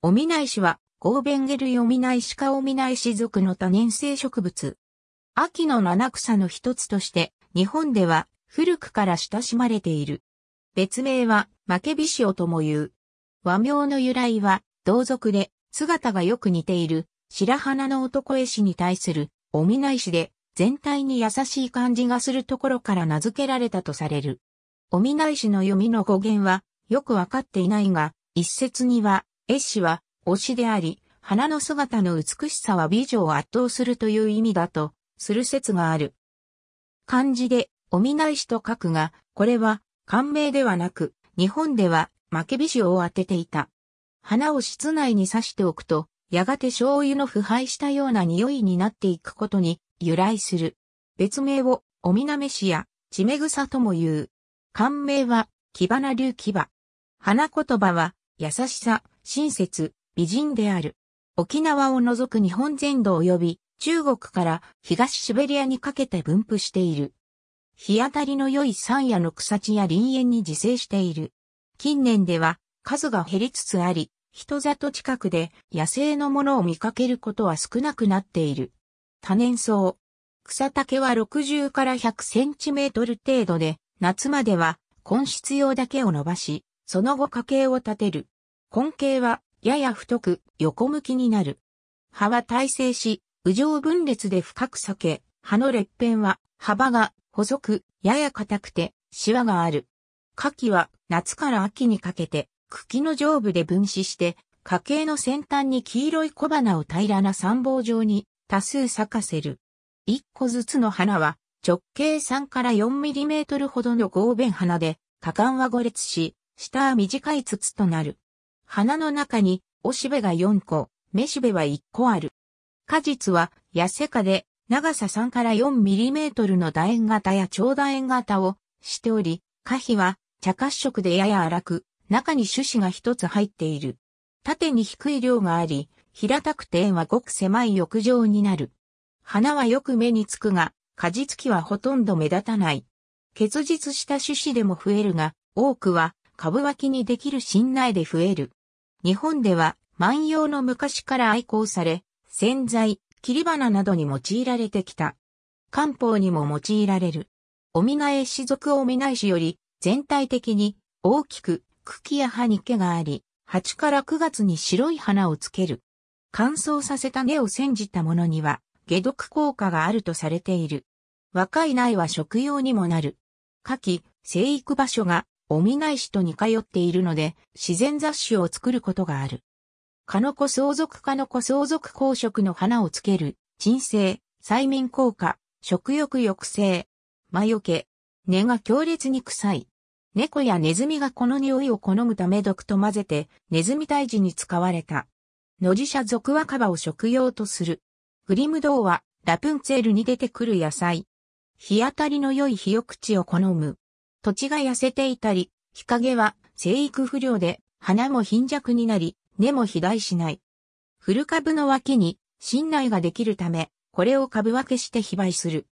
オミナイシは、ゴーベンゲルヨミナイシカオミナイシ属の多年生植物。秋の七草の一つとして、日本では古くから親しまれている。別名は、マケビシオとも言う。和名の由来は、同族で、姿がよく似ている、白花の男絵師に対する、オミナイシで、全体に優しい感じがするところから名付けられたとされる。オミナイシの読みの語源は、よくわかっていないが、一説には、絵師は推しであり、花の姿の美しさは美女を圧倒するという意味だと、する説がある。漢字で、お見ないしと書くが、これは、感銘ではなく、日本では、負けびしを当てていた。花を室内に刺しておくと、やがて醤油の腐敗したような匂いになっていくことに由来する。別名を、おみなめしや、ちめぐさとも言う。感銘は、木花流木場。花言葉は、優しさ、親切、美人である。沖縄を除く日本全土及び中国から東シベリアにかけて分布している。日当たりの良い山野の草地や林園に自生している。近年では数が減りつつあり、人里近くで野生のものを見かけることは少なくなっている。多年草。草丈は60から100センチメートル程度で、夏までは根室用だけを伸ばし、その後家計を立てる。根茎はやや太く横向きになる。葉は耐性し、右上分裂で深く裂け、葉の裂片は幅が細く、やや硬くて、シワがある。花器は夏から秋にかけて茎の上部で分子して、花茎の先端に黄色い小花を平らな三棒状に多数咲かせる。一個ずつの花は直径3から4ミリメートルほどの合弁花で、花冠は五列し、下は短い筒となる。花の中に、おしべが4個、めしべは1個ある。果実は、痩せかで、長さ3から4ミリメートルの楕円型や長楕円型をしており、花皮は茶褐色でやや荒く、中に種子が一つ入っている。縦に低い量があり、平たくて円はごく狭い浴場になる。花はよく目につくが、果実期はほとんど目立たない。結実した種子でも増えるが、多くは株脇にできる芯内で増える。日本では万葉の昔から愛好され、洗剤、切り花などに用いられてきた。漢方にも用いられる。おみがえし族おみないしより、全体的に大きく茎や葉に毛があり、8から9月に白い花をつける。乾燥させた根を煎じたものには、解毒効果があるとされている。若い苗は食用にもなる。夏季、生育場所がお見返しと似通っているので、自然雑種を作ることがある。カノコ相続カノコ相続公職の花をつける、鎮静、催眠効果、食欲抑制、魔除け、根が強烈に臭い。猫やネズミがこの匂いを好むため毒と混ぜて、ネズミ退治に使われた。野寺社属若葉を食用とする。グリム童は、ラプンツェルに出てくる野菜。日当たりの良い日よ口を好む。土地が痩せていたり、日陰は生育不良で花も貧弱になり、根も肥大しない。古株の脇に新内ができるため、これを株分けして被売する。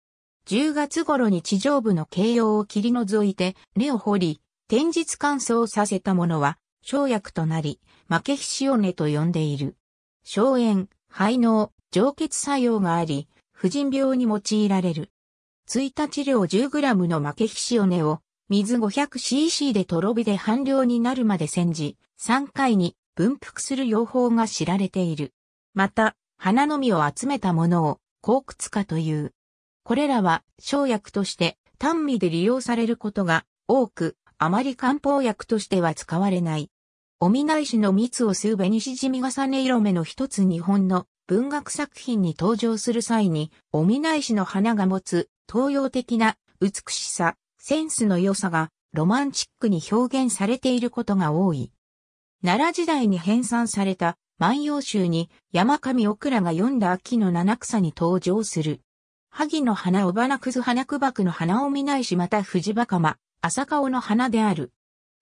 10月頃に地上部の形容を切り除いて、根を掘り、天日乾燥させたものは、生薬となり、負けひしおねと呼んでいる。消炎、肺脳、上血作用があり、婦人病に用いられる。1日量 10g の負けひしおねを水 500cc でとろ火で半量になるまで煎じ、3回に分布する用法が知られている。また、花の実を集めたものを、高屈化という。これらは、生薬として、単味で利用されることが多く、あまり漢方薬としては使われない。おみないしの蜜を吸う紅しじみ重ね色目の一つ日本の文学作品に登場する際に、おみないしの花が持つ東洋的な美しさ、センスの良さがロマンチックに表現されていることが多い。奈良時代に編纂された万葉集に山上奥らが読んだ秋の七草に登場する。萩の花尾花くず花くばくの花を見ないしまた藤若間、朝顔の花である。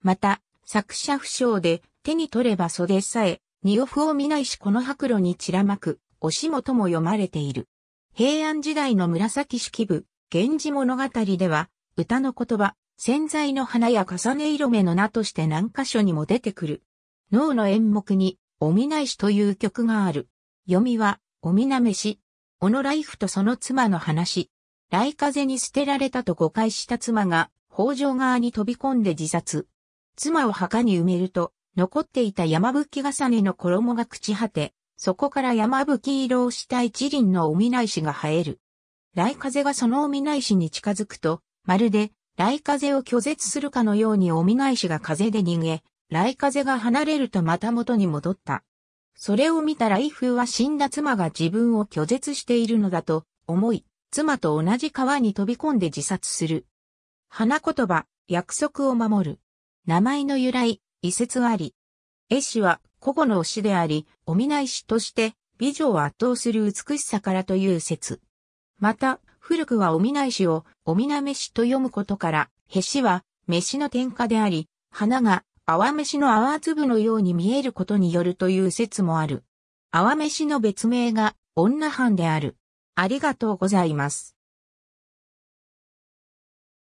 また、作者不詳で手に取れば袖さえ、二オフを見ないしこの白露に散らまく、おしもとも読まれている。平安時代の紫式部、源氏物語では、歌の言葉、潜在の花や重ね色目の名として何箇所にも出てくる。脳の演目に、おみないしという曲がある。読みは、おみなめし。小野ライフとその妻の話。雷風に捨てられたと誤解した妻が、北条側に飛び込んで自殺。妻を墓に埋めると、残っていた山吹重ねの衣が朽ち果て、そこから山吹色をした一輪のおみないしが生える。雷風がそのおみないしに近づくと、まるで、雷風を拒絶するかのようにお見返しが風で逃げ、雷風が離れるとまた元に戻った。それを見た雷風は死んだ妻が自分を拒絶しているのだと思い、妻と同じ川に飛び込んで自殺する。花言葉、約束を守る。名前の由来、遺説あり。絵師は古語の推しであり、お見返しとして美女を圧倒する美しさからという説。また、古くはおみないしを、おみなめしと読むことから、へしは、飯の天下であり、花が、泡飯の泡粒のように見えることによるという説もある。泡飯の別名が、女藩である。ありがとうございます。